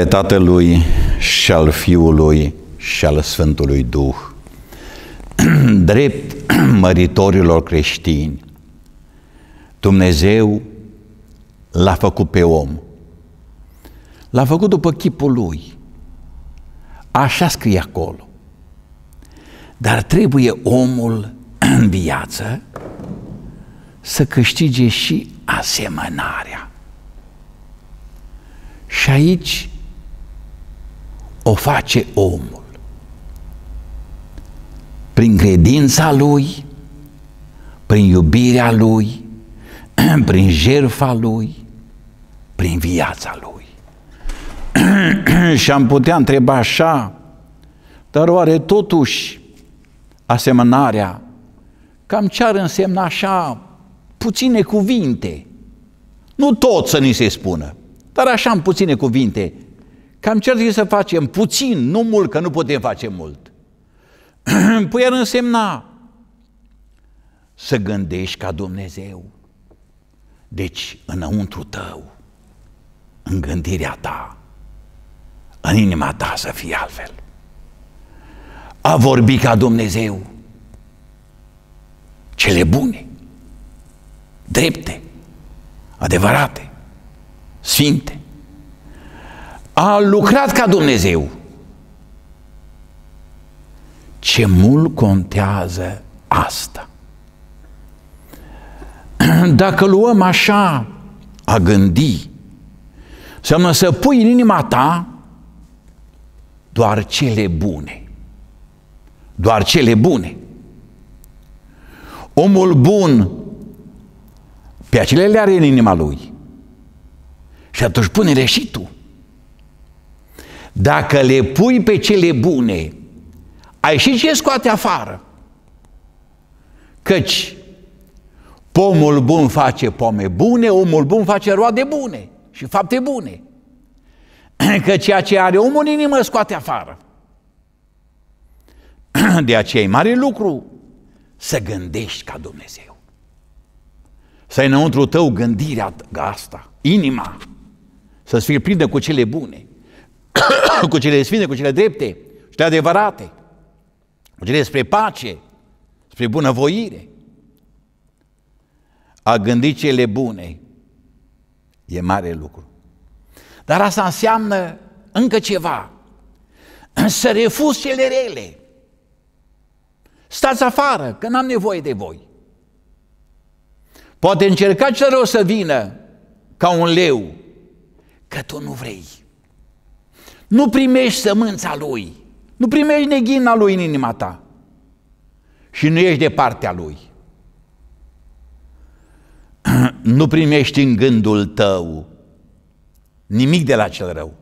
numele Tatălui și al Fiului și al Sfântului Duh. Drept măritorilor creștini, Dumnezeu l-a făcut pe om. L-a făcut după chipul lui. Așa scrie acolo. Dar trebuie omul în viață să câștige și asemănarea. Și aici o face omul. Prin credința lui, prin iubirea lui, prin jertfa lui, prin viața lui. Și am putea întreba așa, dar oare totuși asemănarea cam ce ar însemna așa puține cuvinte? Nu tot să ni se spună, dar așa în puține cuvinte Cam ce ar trebui să facem? Puțin, nu mult, că nu putem face mult. Păi ar însemna să gândești ca Dumnezeu. Deci, înăuntru tău, în gândirea ta, în inima ta să fie altfel. A vorbi ca Dumnezeu cele bune, drepte, adevărate, sfinte a lucrat ca Dumnezeu. Ce mult contează asta. Dacă luăm așa a gândi, înseamnă să pui în inima ta doar cele bune. Doar cele bune. Omul bun pe acele le are în inima lui. Și atunci pune-le și tu. Dacă le pui pe cele bune, ai și ce scoate afară. Căci pomul bun face pome bune, omul bun face roade bune și fapte bune. Că ceea ce are omul în inimă scoate afară. De aceea e mare lucru să gândești ca Dumnezeu. Să ai înăuntru tău gândirea asta, inima, să-ți fie plină cu cele bune. cu cele sfinte, cu cele drepte cele adevărate, cu cele spre pace, spre bunăvoire. A gândi cele bune e mare lucru. Dar asta înseamnă încă ceva. Să refuz cele rele. Stați afară, că n-am nevoie de voi. Poate încerca ce rău să vină ca un leu, că tu nu vrei. Nu primești sămânța lui, nu primești neghina lui în inima ta și nu ești de partea lui. Nu primești în gândul tău nimic de la cel rău.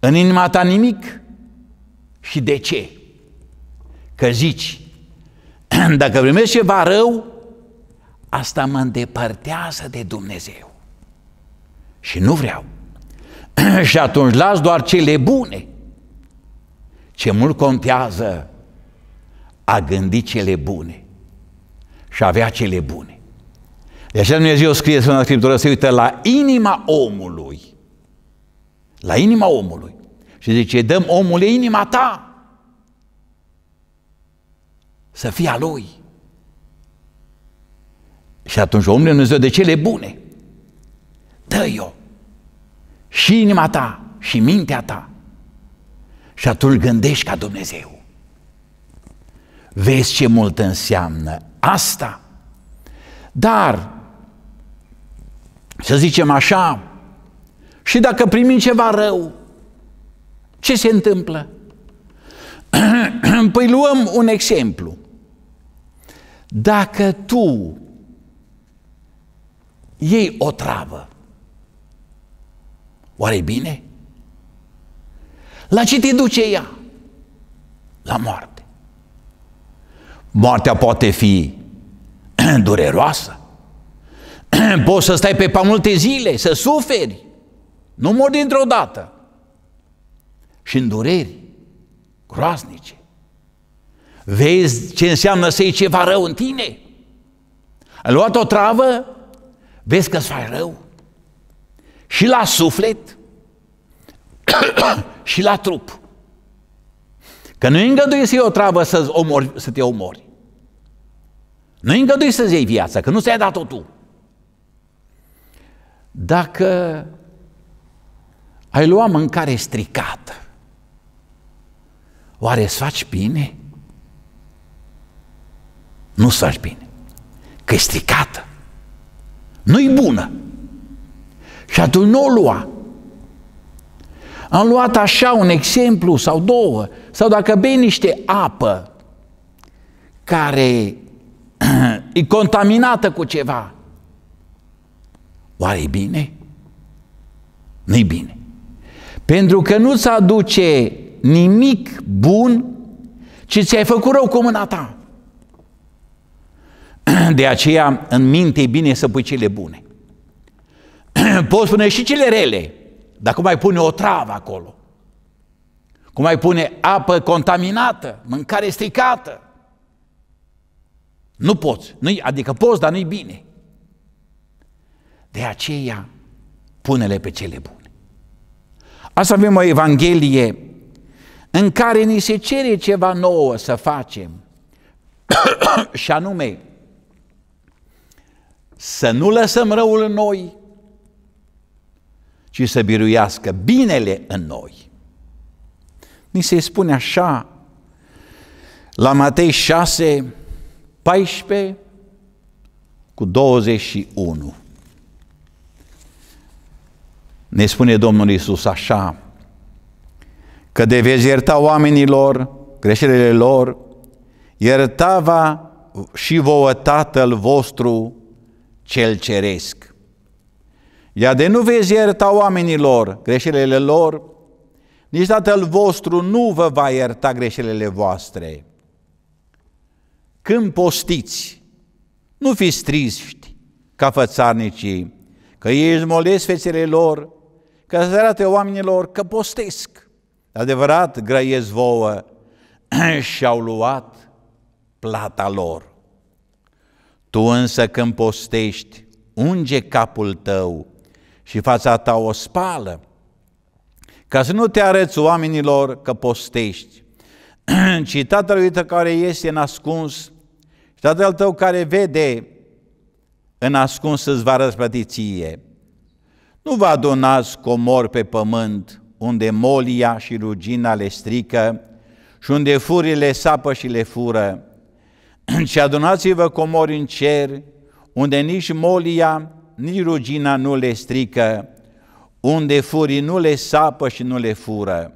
În inima ta nimic și de ce? Că zici, dacă primești ceva rău, asta mă îndepărtează de Dumnezeu. Și nu vreau. și atunci las doar cele bune. Ce mult contează a gândi cele bune și avea cele bune. De aceea Dumnezeu scrie în Scriptură, se uită la inima omului. La inima omului. Și zice, dăm omului inima ta să fie a lui. Și atunci omul Dumnezeu de cele bune. Dă-i-o și inima ta și mintea ta. Și atunci gândești ca Dumnezeu. Vezi ce mult înseamnă asta. Dar, să zicem așa, și dacă primim ceva rău, ce se întâmplă? Păi luăm un exemplu. Dacă tu iei o travă oare e bine? La ce te duce ea? La moarte. Moartea poate fi dureroasă. Poți să stai pe multe zile, să suferi. Nu mor dintr-o dată. Și în dureri groaznice. Vezi ce înseamnă să iei ceva rău în tine? Ai luat o travă, vezi că îți faci rău și la suflet și la trup. Că nu-i îngădui să iei o travă să, omori, să te omori. Nu-i îngădui să-ți iei viața, că nu ți-ai dat-o tu. Dacă ai luat mâncare stricată, oare îți faci bine? Nu-ți faci bine, că e stricată, nu-i bună. Și atunci nu o lua. Am luat așa un exemplu sau două, sau dacă bei niște apă care e contaminată cu ceva, oare e bine? Nu-i bine. Pentru că nu-ți aduce nimic bun, ci ți-ai făcut rău cu mâna ta. De aceea, în minte e bine să pui cele bune. poți pune și cele rele, dar cum mai pune o travă acolo? Cum mai pune apă contaminată, mâncare stricată? Nu poți, nu adică poți, dar nu-i bine. De aceea, pune-le pe cele bune. Asta avem o evanghelie în care ni se cere ceva nouă să facem, și anume, să nu lăsăm răul în noi, ci să biruiască binele în noi. Ni se spune așa la Matei 6, 14 cu 21. Ne spune Domnul Isus așa, că de veți ierta oamenilor greșelile lor, iertava și vouă Tatăl vostru cel ceresc. Ia de nu veți ierta oamenilor greșelile lor, nici Tatăl vostru nu vă va ierta greșelile voastre. Când postiți, nu fiți triști ca fățarnicii, că ei își molesc fețele lor, că se arată oamenilor că postesc. Adevărat grăiesc vouă și au luat plata lor. Tu însă când postești, unge capul tău și fața ta o spală, ca să nu te arăți oamenilor că postești, ci Tatălui tău care este în ascuns și Tatăl tău care vede în ascuns îți va răsplăti ție. Nu vă adunați comor pe pământ, unde molia și rugina le strică și unde furile sapă și le fură, ci adunați-vă comori în cer, unde nici molia nici rugina nu le strică, unde furi nu le sapă și nu le fură.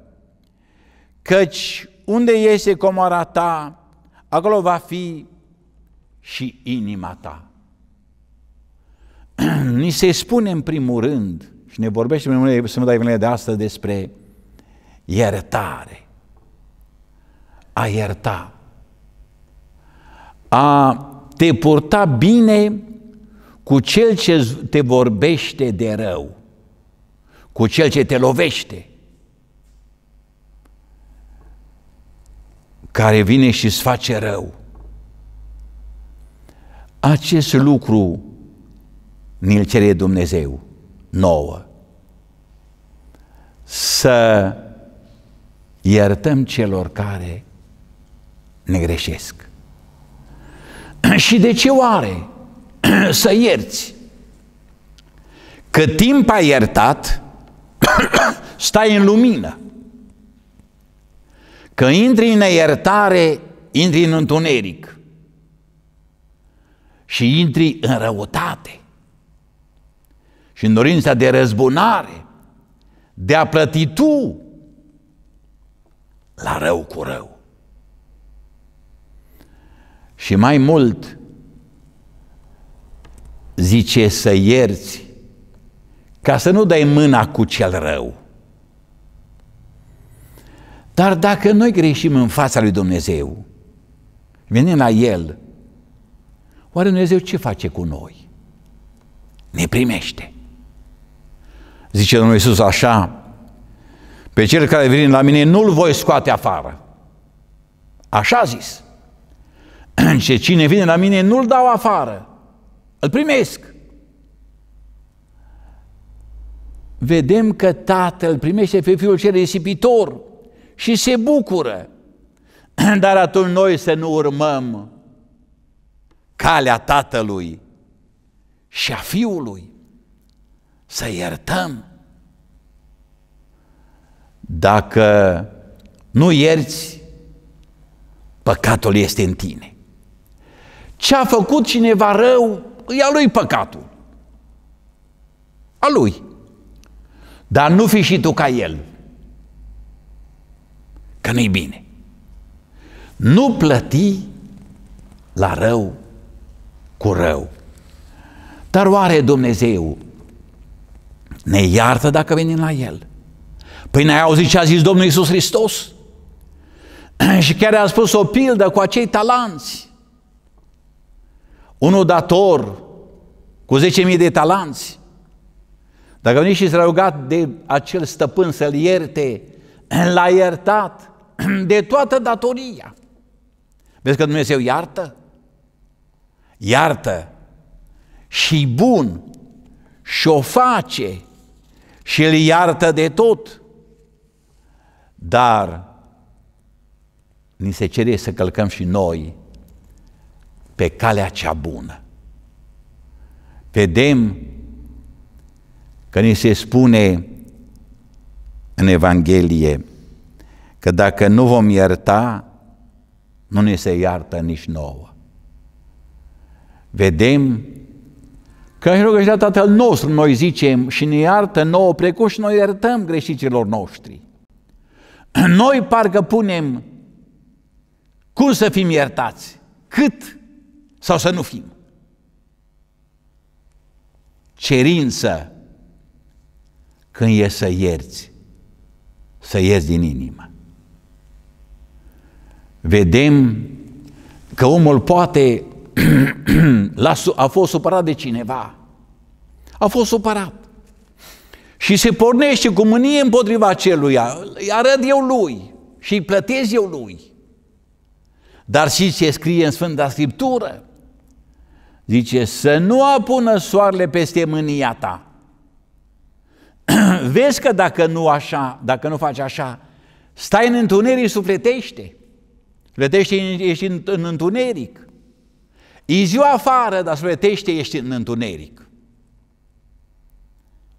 Căci unde iese comara ta, acolo va fi și inima ta. Ni se spune în primul rând, și ne vorbește în primul Sfânta Evanghelie de astăzi despre iertare, a ierta, a te purta bine cu cel ce te vorbește de rău, cu cel ce te lovește, care vine și îți face rău. Acest lucru ni-l cere Dumnezeu nouă. Să iertăm celor care ne greșesc. Și de ce oare? să ierți. Că timp ai iertat, stai în lumină. Că intri în iertare, intri în întuneric. Și intri în răutate. Și în dorința de răzbunare, de a plăti tu la rău cu rău. Și mai mult, zice să ierți ca să nu dai mâna cu cel rău. Dar dacă noi greșim în fața lui Dumnezeu, venim la El, oare Dumnezeu ce face cu noi? Ne primește. Zice Domnul Iisus așa, pe cel care vine la mine nu-l voi scoate afară. Așa a zis. Ce cine vine la mine nu-l dau afară, îl primesc. Vedem că tatăl primește pe fiul cel risipitor și se bucură. Dar atunci noi să nu urmăm calea tatălui și a fiului, să iertăm. Dacă nu ierți, păcatul este în tine. Ce a făcut cineva rău e a lui păcatul. A lui. Dar nu fi și tu ca el. Că nu-i bine. Nu plăti la rău cu rău. Dar oare Dumnezeu ne iartă dacă venim la El? Păi ne ai auzit ce a zis Domnul Iisus Hristos? Și chiar a spus o pildă cu acei talanți unul dator cu 10.000 de talanți, dacă a și s-a rugat de acel stăpân să-l ierte, l-a iertat de toată datoria. Vezi că Dumnezeu iartă? Iartă și bun și o face și îl iartă de tot. Dar ni se cere să călcăm și noi pe calea cea bună. Vedem că ni se spune în Evanghelie că dacă nu vom ierta, nu ne se iartă nici nouă. Vedem că în rugăciunea Tatăl nostru noi zicem și ne iartă nouă precum și noi iertăm greșicilor noștri. Noi parcă punem cum să fim iertați, cât sau să nu fim. Cerință când e să ierți, să ierți din inimă. Vedem că omul poate a fost supărat de cineva. A fost supărat. Și se pornește cu mânie împotriva celuia. Îi arăt eu lui și îi plătesc eu lui. Dar și ce scrie în Sfânta Scriptură, Zice, să nu apună soarele peste mânia ta. Vezi că dacă nu așa, dacă nu faci așa, stai în întuneric sufletește. Sufletește ești în, în întuneric. E ziua afară, dar sufletește ești în întuneric.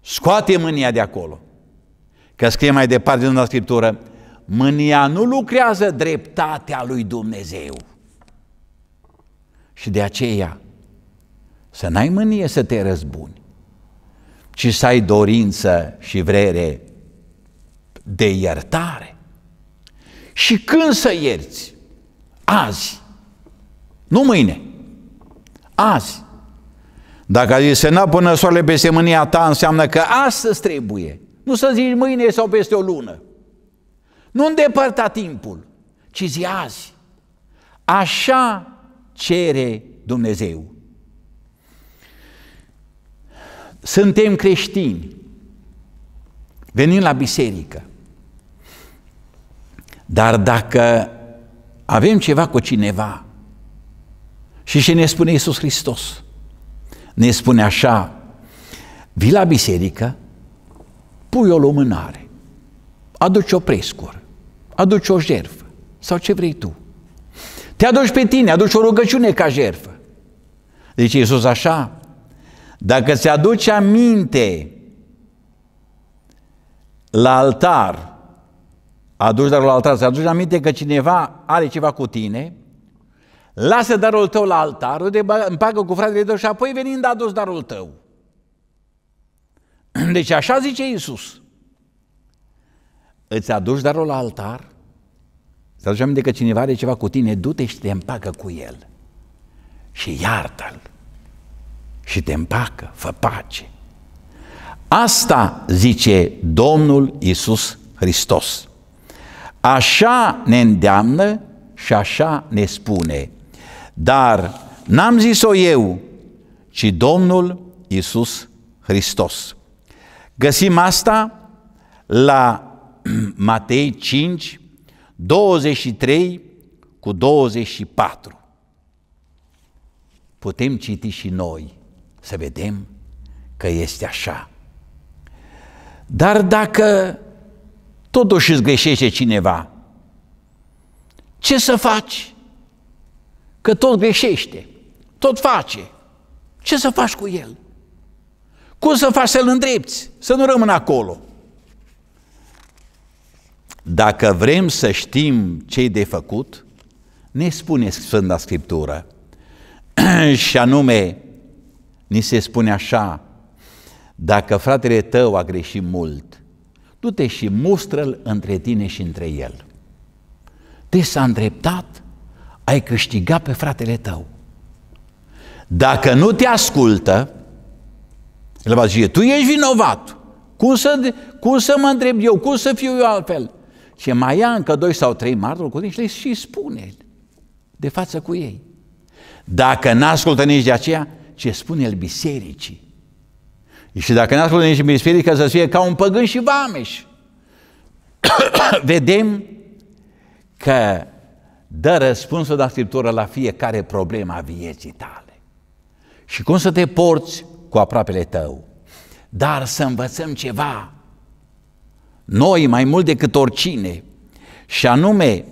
Scoate mânia de acolo. Că scrie mai departe în Scriptură, mânia nu lucrează dreptatea lui Dumnezeu. Și de aceea, să n-ai mânie să te răzbuni, ci să ai dorință și vrere de iertare. Și când să ierți? Azi, nu mâine, azi. Dacă ai zis să n până soarele peste mânia ta, înseamnă că astăzi trebuie. Nu să zici mâine sau peste o lună. Nu îndepărta timpul, ci zi azi. Așa cere Dumnezeu. Suntem creștini, venim la biserică, dar dacă avem ceva cu cineva și ce ne spune Iisus Hristos? Ne spune așa, vii la biserică, pui o lumânare, aduci o prescur, aduci o jerfă sau ce vrei tu. Te aduci pe tine, aduci o rugăciune ca jerfă. Deci Iisus așa, dacă se aduce aminte la altar, aduci darul la altar, se aduce aminte că cineva are ceva cu tine, lasă darul tău la altar, îl împacă cu fratele tău și apoi venind adus darul tău. Deci așa zice Iisus. Îți aduci darul la altar, să aduci aminte că cineva are ceva cu tine, du-te și te împacă cu el și iartă-l și te împacă, fă pace. Asta zice Domnul Iisus Hristos. Așa ne îndeamnă și așa ne spune. Dar n-am zis-o eu, ci Domnul Iisus Hristos. Găsim asta la Matei 5, 23 cu 24. Putem citi și noi să vedem că este așa. Dar dacă totuși îți greșește cineva, ce să faci? Că tot greșește, tot face. Ce să faci cu el? Cum să faci să-l îndrepți, să nu rămână acolo? Dacă vrem să știm ce de făcut, ne spune Sfânta Scriptură, și anume Ni se spune așa, dacă fratele tău a greșit mult, du-te și mustră-l între tine și între el. Te s-a îndreptat, ai câștigat pe fratele tău. Dacă nu te ascultă, el va zice, tu ești vinovat. Cum să, cum să mă întreb eu? Cum să fiu eu altfel? Și mai ia încă doi sau trei martori cu și și spune de față cu ei. Dacă n-ascultă nici de aceea, ce spune el bisericii. Și dacă n-a spus nici biserică, să fie ca un păgân și vameș. Vedem că dă răspunsul la Scriptură la fiecare problemă a vieții tale. Și cum să te porți cu aproapele tău. Dar să învățăm ceva, noi mai mult decât oricine, și anume,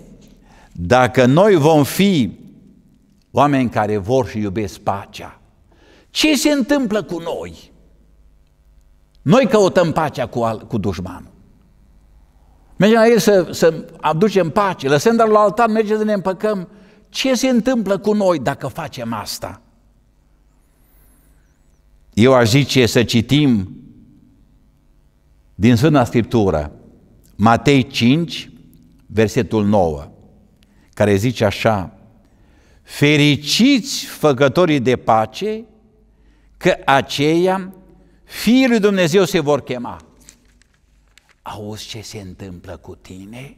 dacă noi vom fi oameni care vor și iubesc pacea, ce se întâmplă cu noi? Noi căutăm pacea cu, al, cu dușmanul. Mergem la el să, să aducem pace, lăsăm dar la altar, mergem să ne împăcăm. Ce se întâmplă cu noi dacă facem asta? Eu aș zice să citim din Sfânta Scriptură, Matei 5, versetul 9, care zice așa, Fericiți făcătorii de pace, că aceia fiii lui Dumnezeu se vor chema. Auzi ce se întâmplă cu tine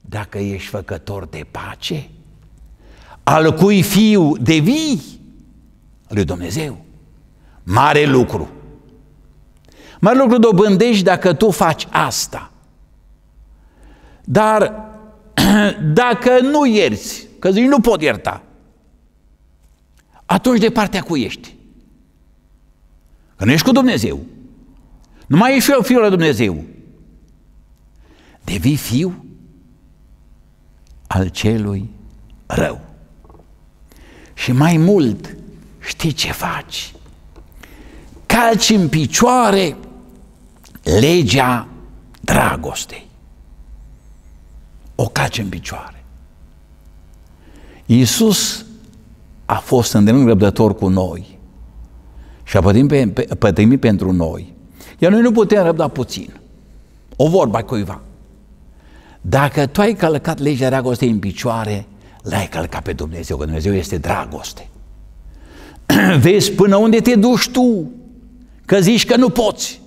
dacă ești făcător de pace? Al cui fiu devii lui Dumnezeu? Mare lucru! Mare lucru dobândești dacă tu faci asta. Dar dacă nu ierți, că zici nu pot ierta, atunci de partea cu ești? Că nu ești cu Dumnezeu. Nu mai ești eu fiul lui Dumnezeu. Devii fiu al celui rău. Și mai mult, știi ce faci? Calci în picioare legea dragostei. O calci în picioare. Iisus a fost îndelung răbdător cu noi – și a pătrimit, pe, pătimit pentru noi. Iar noi nu putem răbda puțin. O vorba cuiva. Dacă tu ai călcat legea dragostei în picioare, l-ai călcat pe Dumnezeu, că Dumnezeu este dragoste. Vezi până unde te duci tu, că zici că nu poți.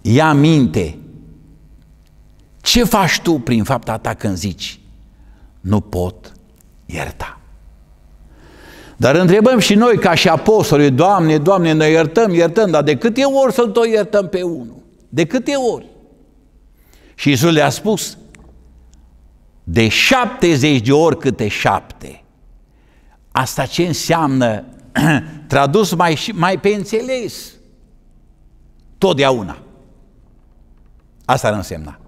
Ia minte ce faci tu prin fapta ta când zici nu pot ierta. Dar întrebăm și noi ca și apostolii, Doamne, Doamne, noi iertăm, iertăm, dar de câte ori să-L tot iertăm pe unul? De câte ori? Și Iisus le-a spus, de 70 de ori câte șapte. Asta ce înseamnă, tradus mai, mai pe înțeles, totdeauna. Asta ar însemna.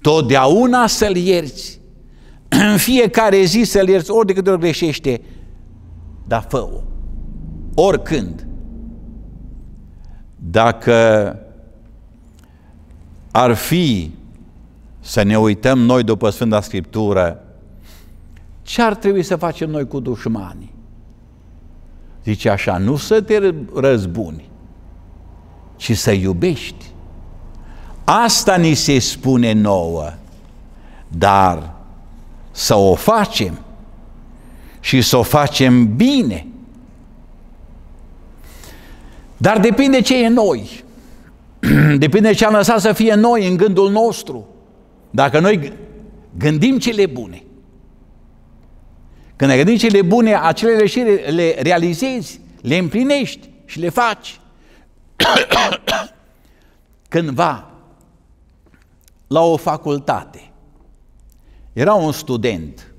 Totdeauna să-L ierți, în fiecare zi să-L ierți, ori de câte ori greșește, dar fă-o, oricând. Dacă ar fi să ne uităm noi după Sfânta Scriptură, ce ar trebui să facem noi cu dușmanii? Zice așa, nu să te răzbuni, ci să iubești. Asta ni se spune nouă, dar să o facem și să o facem bine. Dar depinde ce e noi. Depinde ce am lăsat să fie noi în gândul nostru. Dacă noi gândim cele bune, când ne gândim cele bune, acele și le realizezi, le împlinești și le faci. Cândva, la o facultate, era un student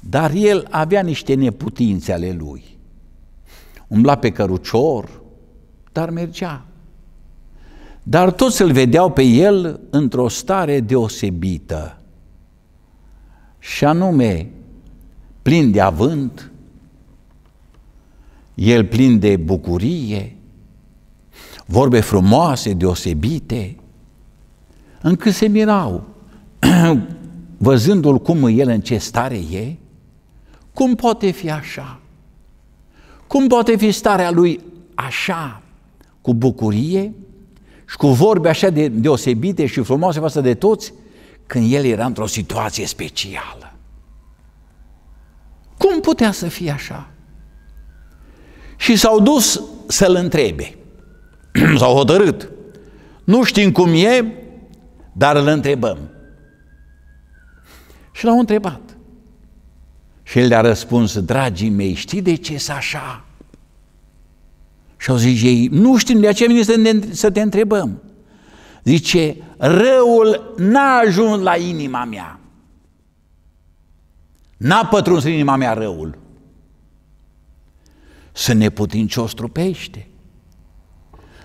dar el avea niște neputințe ale lui. Umbla pe cărucior, dar mergea. Dar toți îl vedeau pe el într-o stare deosebită, și anume plin de avânt, el plin de bucurie, vorbe frumoase, deosebite, încât se mirau, văzându-l cum el în ce stare e, cum poate fi așa? Cum poate fi starea lui așa, cu bucurie și cu vorbe așa de deosebite și frumoase față de toți, când el era într-o situație specială? Cum putea să fie așa? Și s-au dus să-l întrebe. s-au hotărât. Nu știm cum e, dar îl întrebăm. Și l-au întrebat. Și el le-a răspuns, dragii mei, știi de ce să așa? Și au zis ei, nu știm, de aceea vine să, să te întrebăm. Zice, răul n-a ajuns la inima mea. N-a pătruns în inima mea răul. Să neputincios trupește.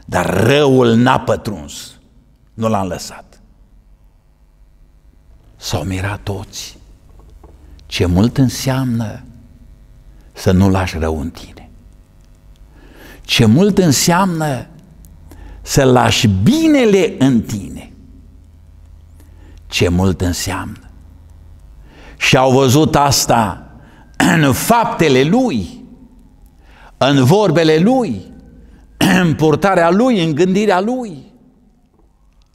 Dar răul n-a pătruns. Nu l-am lăsat. S-au mirat toți ce mult înseamnă să nu lași rău în tine. Ce mult înseamnă să lași binele în tine. Ce mult înseamnă. Și au văzut asta în faptele lui, în vorbele lui, în purtarea lui, în gândirea lui.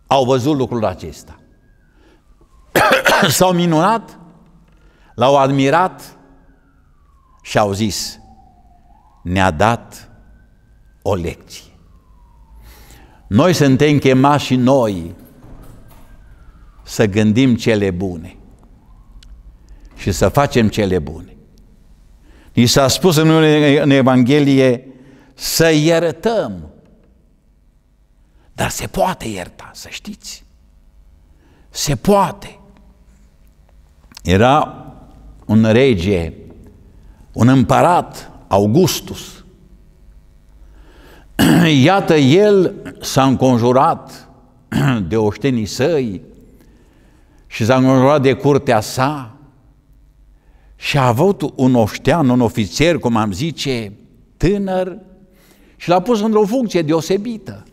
Au văzut lucrul acesta. S-au minunat L-au admirat și au zis, ne-a dat o lecție. Noi suntem chemați și noi să gândim cele bune și să facem cele bune. Ni s-a spus în, în Evanghelie să iertăm, dar se poate ierta, să știți. Se poate. Era un rege, un împărat, Augustus. Iată, el s-a înconjurat de oștenii săi și s-a înconjurat de curtea sa și a avut un oștean, un ofițer, cum am zice, tânăr și l-a pus într-o funcție deosebită.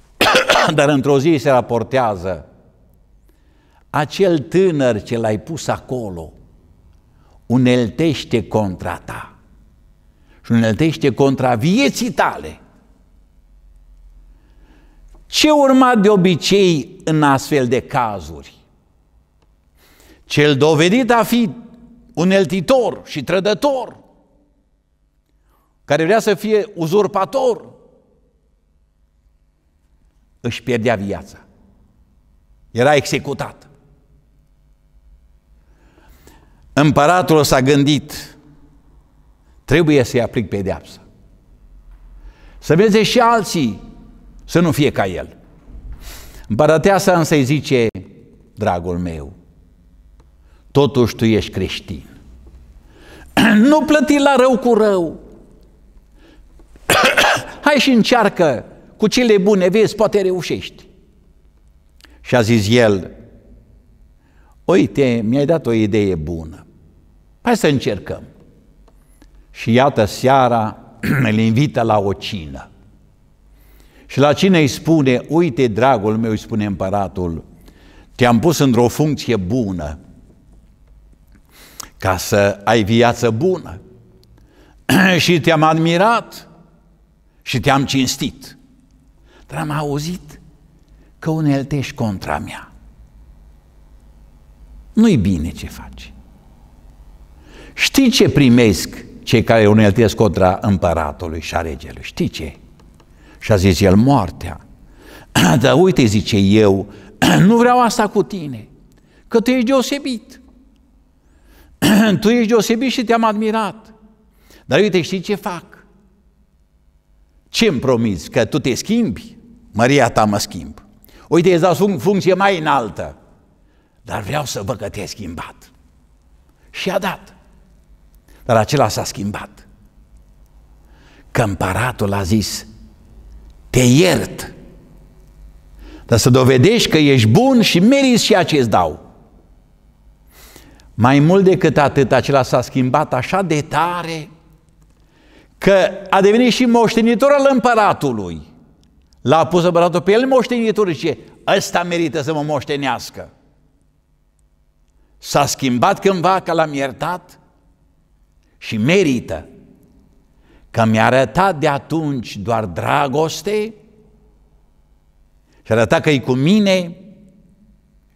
Dar într-o zi se raportează acel tânăr ce l-ai pus acolo – uneltește contra ta și uneltește contra vieții tale. Ce urma de obicei în astfel de cazuri? Cel dovedit a fi uneltitor și trădător, care vrea să fie uzurpator, își pierdea viața. Era executat. Împăratul s-a gândit, trebuie să-i aplic pedeapsa. Să vezi și alții să nu fie ca el. Împărăteasa însă îi zice, dragul meu, totuși tu ești creștin. nu plăti la rău cu rău. Hai și încearcă cu cele bune, vezi, poate reușești. Și a zis el, uite, mi-ai dat o idee bună, hai să încercăm. Și iată seara îl invită la o cină. Și la cine îi spune, uite dragul meu, îi spune împăratul, te-am pus într-o funcție bună ca să ai viață bună și te-am admirat și te-am cinstit. Dar am auzit că uneltești contra mea. Nu-i bine ce faci. Știi ce primesc cei care uneltesc contra împăratului și a regelui? Știi ce? Și a zis el, moartea. Dar uite, zice eu, nu vreau asta cu tine, că tu ești deosebit. Tu ești deosebit și te-am admirat. Dar uite, știi ce fac? Ce îmi promiți? Că tu te schimbi? Maria ta mă schimb. Uite, îți dau funcție mai înaltă dar vreau să văd că te-ai schimbat. Și a dat. Dar acela s-a schimbat. Că împăratul a zis, te iert, dar să dovedești că ești bun și meriți și ce dau. Mai mult decât atât, acela s-a schimbat așa de tare că a devenit și moștenitor al împăratului. L-a pus împăratul pe el moștenitor și zice, ăsta merită să mă moștenească. S-a schimbat cândva că l-am iertat? Și merită că mi-a arătat de atunci doar dragoste și arăta că e cu mine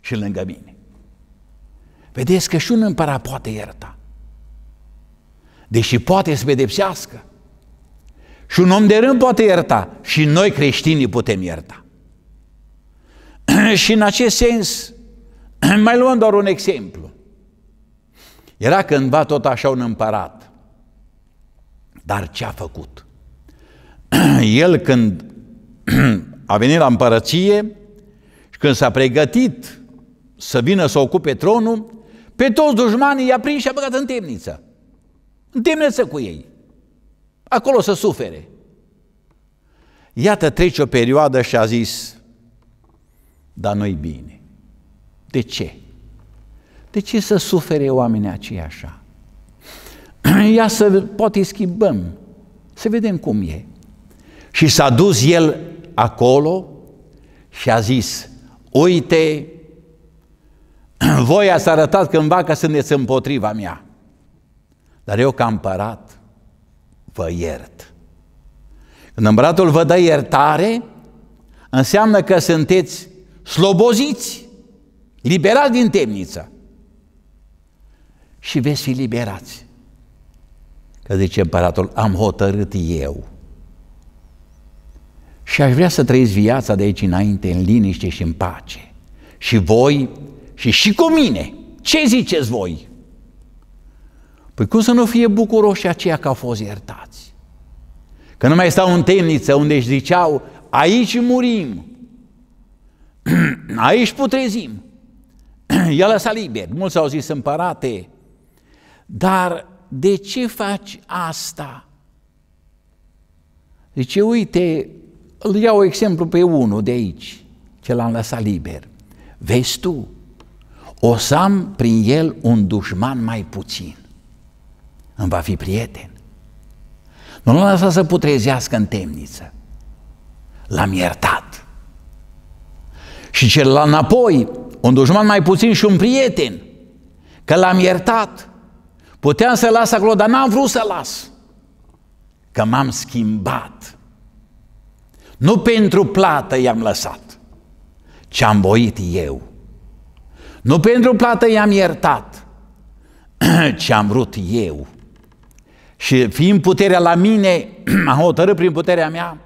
și lângă mine. Vedeți că și un împărat poate ierta, deși poate să pedepsească. Și un om de rând poate ierta și noi creștinii putem ierta. și în acest sens, Mai luăm doar un exemplu. Era cândva tot așa un împărat. Dar ce a făcut? El când a venit la împărăție și când s-a pregătit să vină să ocupe tronul, pe toți dușmanii i-a prins și a băgat în temniță. În temniță cu ei. Acolo să sufere. Iată, trece o perioadă și a zis, dar nu-i bine. De ce? De ce să sufere oamenii aceia așa? Ia să poate schimbăm, să vedem cum e. Și s-a dus el acolo și a zis, uite, voi ați arătat cândva că sunteți împotriva mea, dar eu ca împărat vă iert. Când împăratul vă dă iertare, înseamnă că sunteți sloboziți liberați din temniță și veți fi liberați. Că zice împăratul, am hotărât eu. Și aș vrea să trăiți viața de aici înainte în liniște și în pace. Și voi și și cu mine. Ce ziceți voi? Păi cum să nu fie bucuroși aceia că au fost iertați? Că nu mai stau în temniță unde își ziceau, aici murim, aici putrezim. i-a lăsat liber. Mulți au zis împărate, dar de ce faci asta? Zice, uite, îl iau exemplu pe unul de aici, ce l-am lăsat liber. Vezi tu, o să am prin el un dușman mai puțin. Îmi va fi prieten. Nu l-am lăsat să putrezească în temniță. L-am iertat. Și cel înapoi un dușman mai puțin și un prieten, că l-am iertat. Puteam să las acolo, dar n-am vrut să las, că m-am schimbat. Nu pentru plată i-am lăsat, ci am voit eu. Nu pentru plată i-am iertat, ci am vrut eu. Și fiind puterea la mine, am hotărât prin puterea mea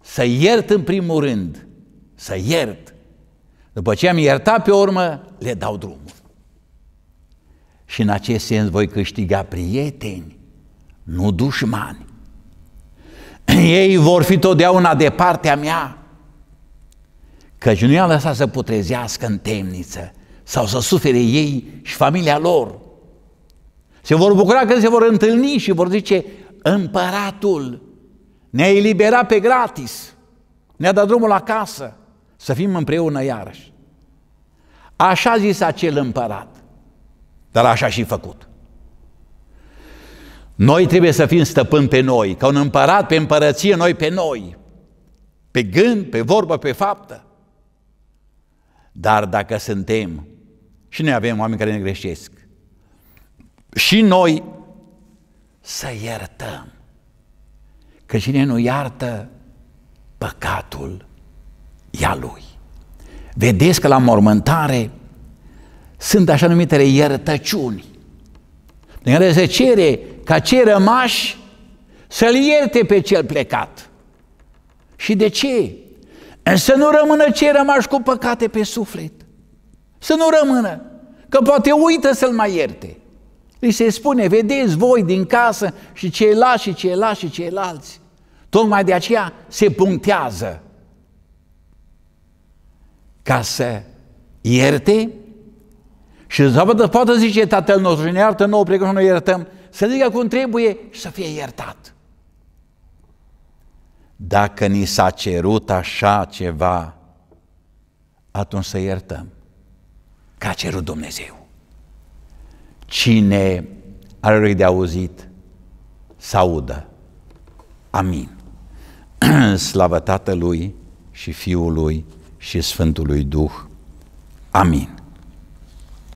să iert în primul rând, să iert după ce am iertat pe urmă, le dau drumul. Și în acest sens voi câștiga prieteni, nu dușmani. Ei vor fi totdeauna de partea mea, căci nu i-am lăsat să putrezească în temniță sau să sufere ei și familia lor. Se vor bucura când se vor întâlni și vor zice, împăratul ne-a eliberat pe gratis, ne-a dat drumul acasă, să fim împreună iarăși. Așa zis acel împărat, dar așa și făcut. Noi trebuie să fim stăpâni pe noi, ca un împărat pe împărăție, noi pe noi, pe gând, pe vorbă, pe faptă. Dar dacă suntem, și noi avem oameni care ne greșesc, și noi să iertăm. Că cine nu iartă, păcatul ia lui. Vedeți că la mormântare sunt așa numitele iertăciuni, în care se cere ca cei rămași să-l ierte pe cel plecat. Și de ce? Să nu rămână cei rămași cu păcate pe suflet. Să nu rămână, că poate uită să-l mai ierte. Li se spune, vedeți voi din casă și ceilalți și ceilalți și ceilalți. Tocmai de aceea se punctează ca să ierte și să poate zice Tatăl nostru și ne iartă nouă precum noi iertăm, să zică cum trebuie și să fie iertat. Dacă ni s-a cerut așa ceva, atunci să iertăm, că a cerut Dumnezeu. Cine are lui de auzit, să audă. Amin. Slavă Tatălui și Fiului și Sfântului Duh. Amin.